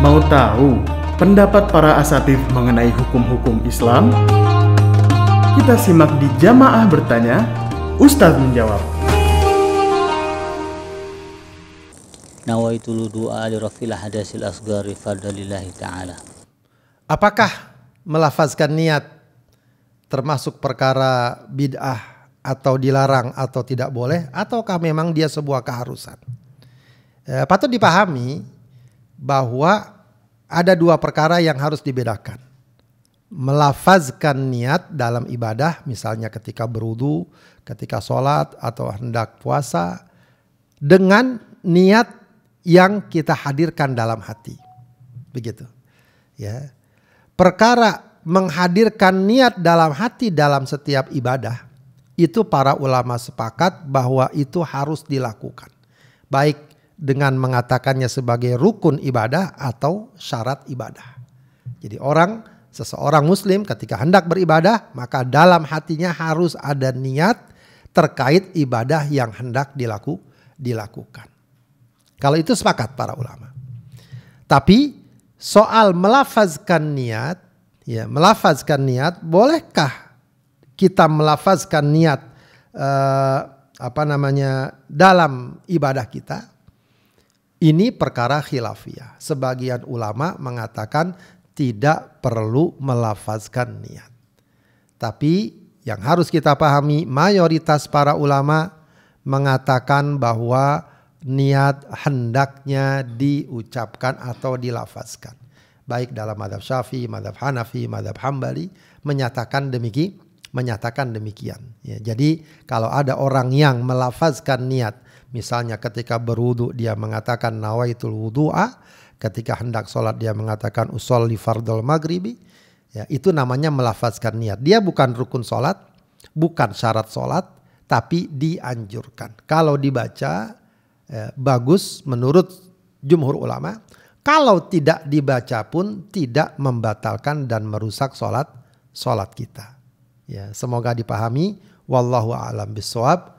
Mau tahu pendapat para asatif mengenai hukum-hukum Islam? Kita simak di Jamaah Bertanya, Ustadz menjawab. Nawaitul du'a li rafil hadasil asgari fadlillahi ta'ala. Apakah melafazkan niat termasuk perkara bid'ah atau dilarang atau tidak boleh ataukah memang dia sebuah keharusan? Eh, patut dipahami bahwa ada dua perkara yang harus dibedakan. Melafazkan niat dalam ibadah misalnya ketika berudu, ketika sholat atau hendak puasa dengan niat yang kita hadirkan dalam hati. Begitu. Ya. Perkara menghadirkan niat dalam hati dalam setiap ibadah itu para ulama sepakat bahwa itu harus dilakukan. Baik dengan mengatakannya sebagai rukun ibadah atau syarat ibadah. Jadi orang seseorang muslim ketika hendak beribadah maka dalam hatinya harus ada niat terkait ibadah yang hendak dilaku, dilakukan. Kalau itu sepakat para ulama. Tapi soal melafazkan niat, ya melafazkan niat, bolehkah kita melafazkan niat eh, apa namanya dalam ibadah kita? Ini perkara khilafiyah. Sebagian ulama mengatakan tidak perlu melafazkan niat. Tapi yang harus kita pahami mayoritas para ulama mengatakan bahwa niat hendaknya diucapkan atau dilafazkan. Baik dalam madhab syafi'i, madhab hanafi, madhab hambali menyatakan demikian. Menyatakan demikian. Ya, jadi kalau ada orang yang melafazkan niat Misalnya ketika berwudu dia mengatakan nawaitul wudu'a, ketika hendak sholat dia mengatakan usolli fardul maghribi. Ya, itu namanya melafazkan niat. Dia bukan rukun sholat, bukan syarat sholat, tapi dianjurkan. Kalau dibaca eh, bagus menurut jumhur ulama. Kalau tidak dibaca pun tidak membatalkan dan merusak sholat sholat kita. Ya, semoga dipahami. Wallahu a'lam bishawab.